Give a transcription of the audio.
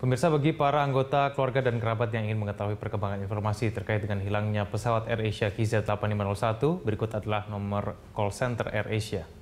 Pemirsa bagi para anggota keluarga dan kerabat yang ingin mengetahui perkembangan informasi terkait dengan hilangnya pesawat AirAsia KZ8501, berikut adalah nomor call center AirAsia.